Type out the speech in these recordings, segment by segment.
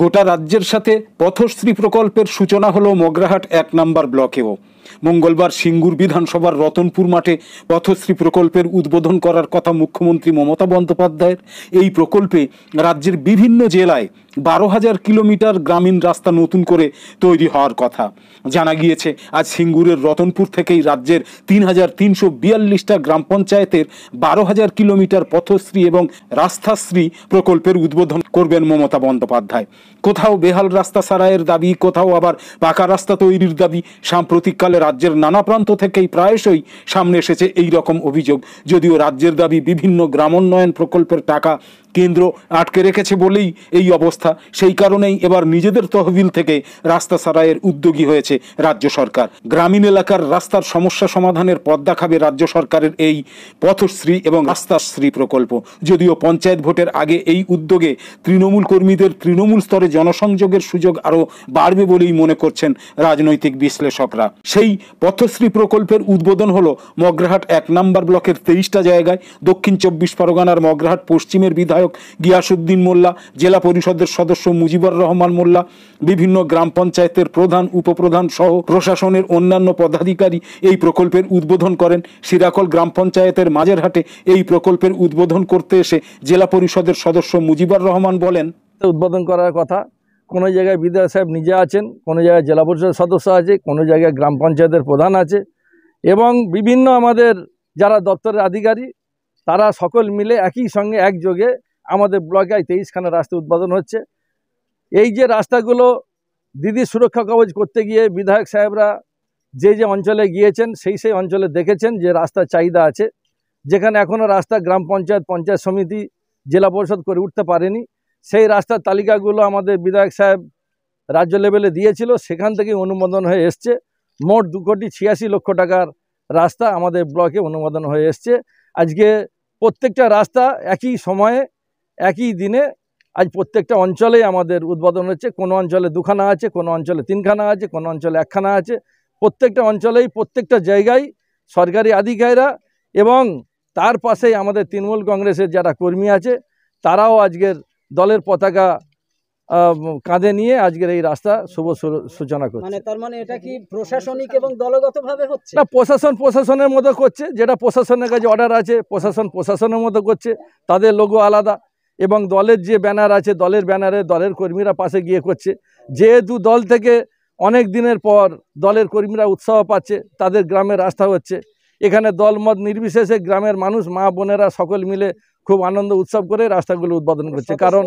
গোটা রাজ্যের সাথে পথশ্রী প্রকল্পের সূচনা হলো মগ্রাহাট এক নম্বর ব্লকেও মঙ্গলবার সিঙ্গুর বিধানসভার রতনপুর মাঠে পথশ্রী প্রকল্পের উদ্বোধন করার কথা মুখ্যমন্ত্রী মমতা বন্দ্যোপাধ্যায়ের এই প্রকল্পে রাজ্যের বিভিন্ন জেলায় বারো হাজার কিলোমিটার গ্রামীণ রাস্তা নতুন করে তৈরি হওয়ার কথা জানা গিয়েছে আজ সিঙ্গুরের রতনপুর থেকেই রাজ্যের তিন হাজার তিনশো বিয়াল্লিশটা গ্রাম পঞ্চায়েতের বারো হাজার কিলোমিটার পথশ্রী এবং রাস্তাশ্রী প্রকল্পের উদ্বোধন করবেন মমতা বন্দ্যোপাধ্যায় কোথাও বেহাল রাস্তা সারাইয়ের দাবি কোথাও আবার পাকা রাস্তা তৈরির দাবি সাম্প্রতিককালে ফলে রাজ্যের নানা প্রান্ত থেকেই প্রায়শই সামনে এসেছে এই রকম অভিযোগ যদিও রাজ্যের দাবি বিভিন্ন গ্রামোন্নয়ন প্রকল্পের টাকা কেন্দ্র আটকে রেখেছে বলেই এই অবস্থা সেই কারণেই এবার নিজেদের তহবিল থেকে রাস্তা সারাইয়ের উদ্যোগী হয়েছে রাজ্য সরকার গ্রামীণ এলাকার রাস্তার সমস্যা সমাধানের পথ দেখাবে রাজ্য সরকারের এই পথশ্রী এবং রাস্তাশ্রী প্রকল্প যদিও পঞ্চায়েত ভোটের আগে এই উদ্যোগে তৃণমূল কর্মীদের তৃণমূল স্তরে জনসংযোগের সুযোগ আরও বাড়বে বলেই মনে করছেন রাজনৈতিক বিশ্লেষকরা সেই পথশ্রী প্রকল্পের উদ্বোধন হলো মগ্রাহাট এক নম্বর ব্লকের তেইশটা জায়গায় দক্ষিণ চব্বিশ পরগনার মগ্রাহাট পশ্চিমের বিধায়ক বিধায়ক গিয়াসুদ্দিন মোল্লা জেলা পরিষদের সদস্য মুজিবুর রহমান মোল্লা বিভিন্ন গ্রাম পঞ্চায়েতের প্রধান উপপ্রধান সহ প্রশাসনের অন্যান্য পদাধিকারী এই প্রকল্পের উদ্বোধন করেন সিরাকল গ্রাম পঞ্চায়েতের মাঝেরহাটে এই প্রকল্পের উদ্বোধন করতে এসে জেলা পরিষদের সদস্য মুজিবুর রহমান বলেন উদ্বোধন করার কথা কোনো জায়গায় বিধায়ক সাহেব নিজে আছেন কোনো জায়গায় জেলা পরিষদের সদস্য আছে কোনো জায়গায় গ্রাম পঞ্চায়েতের প্রধান আছে এবং বিভিন্ন আমাদের যারা দপ্তরের আধিকারী তারা সকল মিলে একই সঙ্গে একযোগে আমাদের ব্লকে তেইশখানা রাস্তা উদ্বোধন হচ্ছে এই যে রাস্তাগুলো দিদি সুরক্ষা কবচ করতে গিয়ে বিধায়ক সাহেবরা যে যে অঞ্চলে গিয়েছেন সেই সেই অঞ্চলে দেখেছেন যে রাস্তার চাহিদা আছে যেখানে এখনও রাস্তা গ্রাম পঞ্চায়েত পঞ্চায়েত সমিতি জেলা পরিষদ করে উঠতে পারেনি সেই রাস্তার তালিকাগুলো আমাদের বিধায়ক সাহেব রাজ্য লেভেলে দিয়েছিল সেখান থেকে অনুমোদন হয়ে এসছে মোট দু কোটি ছিয়াশি লক্ষ টাকার রাস্তা আমাদের ব্লকে অনুমোদন হয়ে এসছে আজকে প্রত্যেকটা রাস্তা একই সময়ে একই দিনে আজ প্রত্যেকটা অঞ্চলে আমাদের উদ্বোধন হচ্ছে কোনো অঞ্চলে দুখানা আছে কোনো অঞ্চলে তিনখানা আছে কোনো অঞ্চলে একখানা আছে প্রত্যেকটা অঞ্চলেই প্রত্যেকটা জায়গায় সরকারি আধিকারীরা এবং তার পাশেই আমাদের তৃণমূল কংগ্রেসের যারা কর্মী আছে তারাও আজকের দলের পতাকা কাঁধে নিয়ে আজকের এই রাস্তা শুভ সূচনা করছে মানে তার মানে এটা কি প্রশাসনিক এবং দলগতভাবে হচ্ছে না প্রশাসন প্রশাসনের মতো করছে যেটা প্রশাসনের কাছে অর্ডার আছে প্রশাসন প্রশাসনের মতো করছে তাদের লোগো আলাদা এবং দলের যে ব্যানার আছে দলের ব্যানারে দলের কর্মীরা পাশে গিয়ে করছে যেহেতু দল থেকে অনেক দিনের পর দলের কর্মীরা উৎসাহ পাচ্ছে তাদের গ্রামের রাস্তা হচ্ছে এখানে দলমত নির্বিশেষে গ্রামের মানুষ মা বোনেরা সকল মিলে খুব আনন্দ উৎসব করে রাস্তাগুলো উদ্বোধন করছে কারণ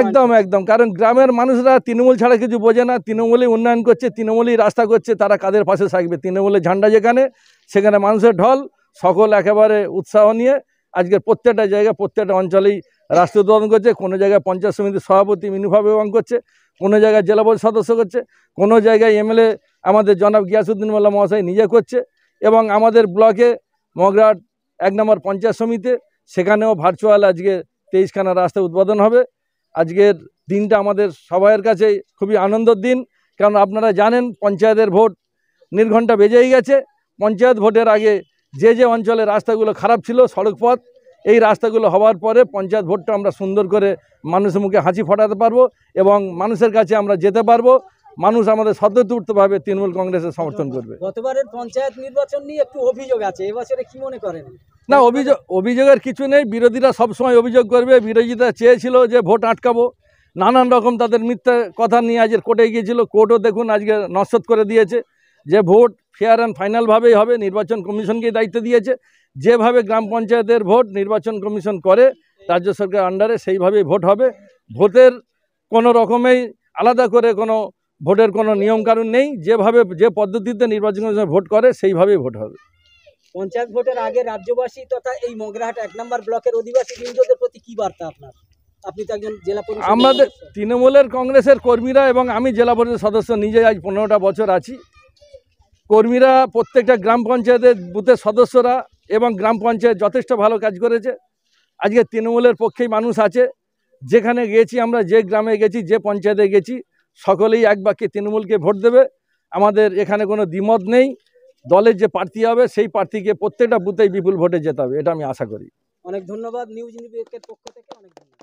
একদম একদম কারণ গ্রামের মানুষরা তৃণমূল ছাড়া কিছু বোঝে না তৃণমূলই উন্নয়ন করছে তৃণমূলই রাস্তা করছে তারা কাদের পাশে থাকবে তৃণমূলের ঝান্ডা যেখানে সেখানে মানুষের ঢল সকল একেবারে উৎসাহ নিয়ে আজকে প্রত্যেকটা জায়গায় প্রত্যেকটা অঞ্চলেই রাষ্ট্র উদ্বোধন করছে কোনো জায়গায় পঞ্চায়েত সমিতির সভাপতি মিনুভাবে এবং করছে কোনো জায়গায় জেলা পরিষদ সদস্য করছে কোনো জায়গায় এমএলএ আমাদের জনাব গিয়াসুদ্দিন মোল্লা মহাশয় নিজে করছে এবং আমাদের ব্লকে মগরাট এক নম্বর পঞ্চায়েত সমিতিতে সেখানেও ভার্চুয়াল আজকে তেইশখানা রাস্তা উদ্বোধন হবে আজকের দিনটা আমাদের সবাইয়ের কাছে খুবই আনন্দের দিন কারণ আপনারা জানেন পঞ্চায়েতের ভোট নির্ঘণ্টা বেজেই গেছে পঞ্চায়েত ভোটের আগে যে যে অঞ্চলে রাস্তাগুলো খারাপ ছিল সড়ক পথ এই রাস্তাগুলো হওয়ার পরে পঞ্চায়েত ভোটটা আমরা সুন্দর করে মানুষের মুখে হাঁচি ফোটাতে পারবো এবং মানুষের কাছে আমরা যেতে পারবো মানুষ আমাদের সদ্যতূর্তভাবে তৃণমূল কংগ্রেসের সমর্থন করবে গতবারের পঞ্চায়েত নির্বাচন নিয়ে একটু অভিযোগ আছে এবছরে কি মনে করেন না অভিযোগ অভিযোগের কিছু নেই বিরোধীরা সবসময় অভিযোগ করবে বিরোধীরা চেয়েছিল যে ভোট আটকাবো নানান রকম তাদের মিথ্যা কথা নিয়ে আজের কোর্টে গিয়েছিল কোর্টও দেখুন আজকে নস্বত করে দিয়েছে যে ভোট ফেয়ার অ্যান্ড ফাইনালভাবেই হবে নির্বাচন কমিশনকেই দায়িত্ব দিয়েছে যেভাবে গ্রাম পঞ্চায়েতের ভোট নির্বাচন কমিশন করে রাজ্য সরকার আন্ডারে সেইভাবেই ভোট হবে ভোটের কোনো রকমেই আলাদা করে কোনো ভোটের কোনো নিয়মকানুন নেই যেভাবে যে পদ্ধতিতে নির্বাচন কমিশন ভোট করে সেইভাবেই ভোট হবে পঞ্চায়েত ভোটের আগে রাজ্যবাসী তথা এই মগরাহাট এক নম্বর ব্লকের অধিবাসী বৃন্দদের প্রতি কি বার্তা আপনার আপনি তো একজন জেলা আমাদের তৃণমূলের কংগ্রেসের কর্মীরা এবং আমি জেলা পরিষদ সদস্য নিজে আজ পনেরোটা বছর আছি কর্মীরা প্রত্যেকটা গ্রাম পঞ্চায়েতের বুথের সদস্যরা এবং গ্রাম পঞ্চায়েত যথেষ্ট ভালো কাজ করেছে আজকে তৃণমূলের পক্ষেই মানুষ আছে যেখানে গেছি আমরা যে গ্রামে গেছি যে পঞ্চায়েতে গেছি সকলেই এক বাক্যে তৃণমূলকে ভোট দেবে আমাদের এখানে কোনো দ্বিমত নেই দলের যে প্রার্থী হবে সেই প্রার্থীকে প্রত্যেকটা বুথেই বিপুল ভোটে যেতে হবে এটা আমি আশা করি অনেক ধন্যবাদ নিউজ নিউজের পক্ষ থেকে অনেক ধন্যবাদ